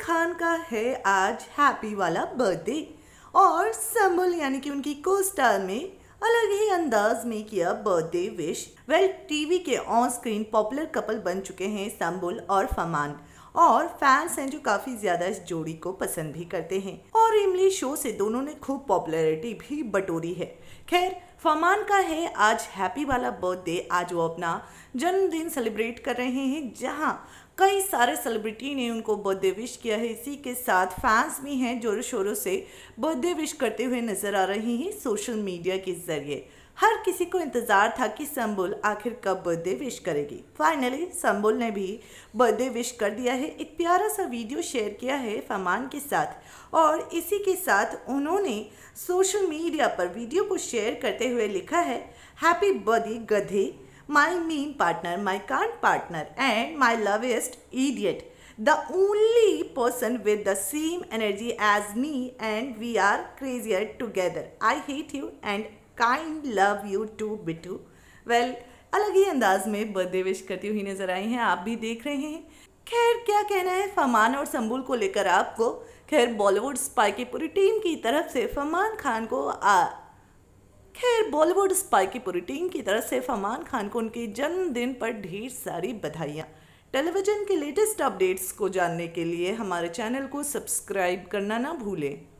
खान का है आज हैप्पी वाला बर्थडे और संभल यानी कि उनकी को स्टार में अलग ही अंदाज में किया बर्थडे विश वेल टीवी के ऑन स्क्रीन पॉपुलर कपल बन चुके हैं संबुल और फमान और फैंस हैं जो काफी ज्यादा इस जोड़ी को पसंद भी करते हैं और इमली शो से दोनों ने खूब पॉपुलैरिटी भी बटोरी है खैर फमान का है आज हैप्पी वाला बर्थडे आज वो अपना जन्मदिन सेलिब्रेट कर रहे हैं जहां कई सारे सेलिब्रिटी ने उनको बर्थडे विश किया है इसी के साथ फैंस भी हैं जोरों शोरों से बर्थडे विश करते हुए नजर आ रहे हैं सोशल मीडिया के जरिए हर किसी को इंतज़ार था कि संबुल आखिर कब बर्थडे विश करेगी फाइनली संबुल ने भी बर्थडे विश कर दिया है एक प्यारा सा वीडियो शेयर किया है फमान के साथ और इसी के साथ उन्होंने सोशल मीडिया पर वीडियो को शेयर करते हुए लिखा है हैप्पी बर्थडे गधे my mean partner, my can't partner, and my lovest idiot. The only person with the same energy as me, and we are crazier together. I hate you and kind love you too, Bitu. Well, अलग ही अंदाज में birthday wish करती हुई नजर आई हैं आप भी देख रहे हैं खैर क्या कहना है फमान और संबुल को लेकर आपको खैर बॉलीवुड स्पाई की पूरी टीम की तरफ से फमान खान को आ, खैर बॉलीवुड स्पाई की पूरी टीम की तरफ से फमान खान को उनके जन्मदिन पर ढेर सारी बधाइयाँ टेलीविज़न के लेटेस्ट अपडेट्स को जानने के लिए हमारे चैनल को सब्सक्राइब करना ना भूलें